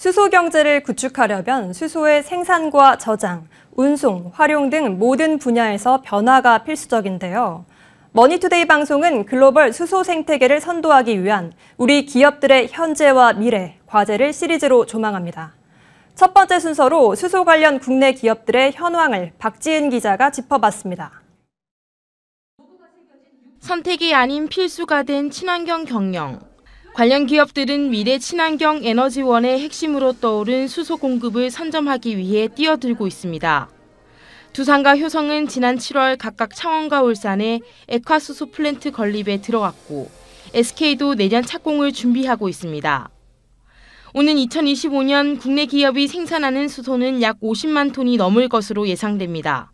수소 경제를 구축하려면 수소의 생산과 저장, 운송, 활용 등 모든 분야에서 변화가 필수적인데요. 머니투데이 방송은 글로벌 수소 생태계를 선도하기 위한 우리 기업들의 현재와 미래, 과제를 시리즈로 조망합니다. 첫 번째 순서로 수소 관련 국내 기업들의 현황을 박지은 기자가 짚어봤습니다. 선택이 아닌 필수가 된 친환경 경영. 관련 기업들은 미래 친환경 에너지원의 핵심으로 떠오른 수소 공급을 선점하기 위해 뛰어들고 있습니다. 두산과 효성은 지난 7월 각각 창원과 울산에 액화수소 플랜트 건립에 들어갔고 SK도 내년 착공을 준비하고 있습니다. 오는 2025년 국내 기업이 생산하는 수소는 약 50만 톤이 넘을 것으로 예상됩니다.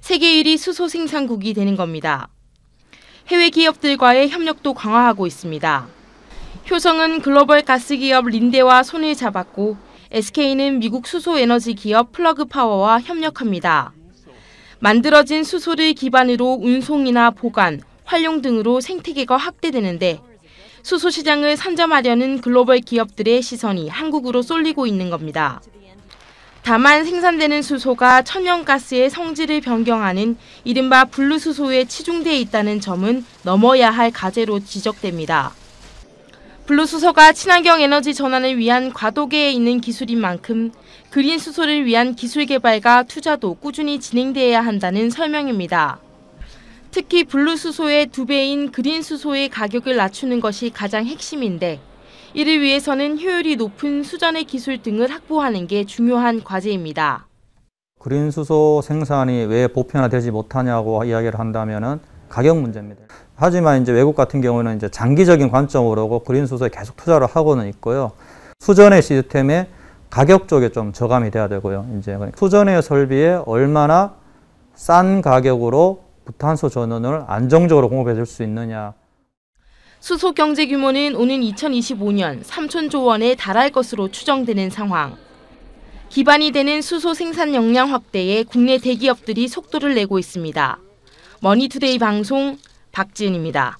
세계 1위 수소 생산국이 되는 겁니다. 해외 기업들과의 협력도 강화하고 있습니다. 효성은 글로벌 가스 기업 린데와 손을 잡았고 SK는 미국 수소 에너지 기업 플러그 파워와 협력합니다. 만들어진 수소를 기반으로 운송이나 보관, 활용 등으로 생태계가 확대되는데 수소 시장을 선점하려는 글로벌 기업들의 시선이 한국으로 쏠리고 있는 겁니다. 다만 생산되는 수소가 천연가스의 성질을 변경하는 이른바 블루수소에 치중돼 있다는 점은 넘어야 할 과제로 지적됩니다. 블루수소가 친환경 에너지 전환을 위한 과도기에 있는 기술인 만큼 그린 수소를 위한 기술 개발과 투자도 꾸준히 진행돼야 한다는 설명입니다. 특히 블루수소의 두배인 그린수소의 가격을 낮추는 것이 가장 핵심인데 이를 위해서는 효율이 높은 수전의 기술 등을 확보하는 게 중요한 과제입니다. 그린수소 생산이 왜 보편화되지 못하냐고 이야기를 한다면 은 가격 문제입니다. 하지만 이제 외국 같은 경우는 이제 장기적인 관점으로 그린 수소에 계속 투자를 하고는 있고요. 수전의 시스템에 가격 쪽에 좀 저감이 돼야 되고요. 이제 수전의 설비에 얼마나 싼 가격으로 부탄소 전원을 안정적으로 공급해 줄 수 있느냐. 수소 경제 규모는 오는 2025년 3천조 원에 달할 것으로 추정되는 상황. 기반이 되는 수소 생산 역량 확대에 국내 대기업들이 속도를 내고 있습니다. 머니투데이 방송 박지은입니다.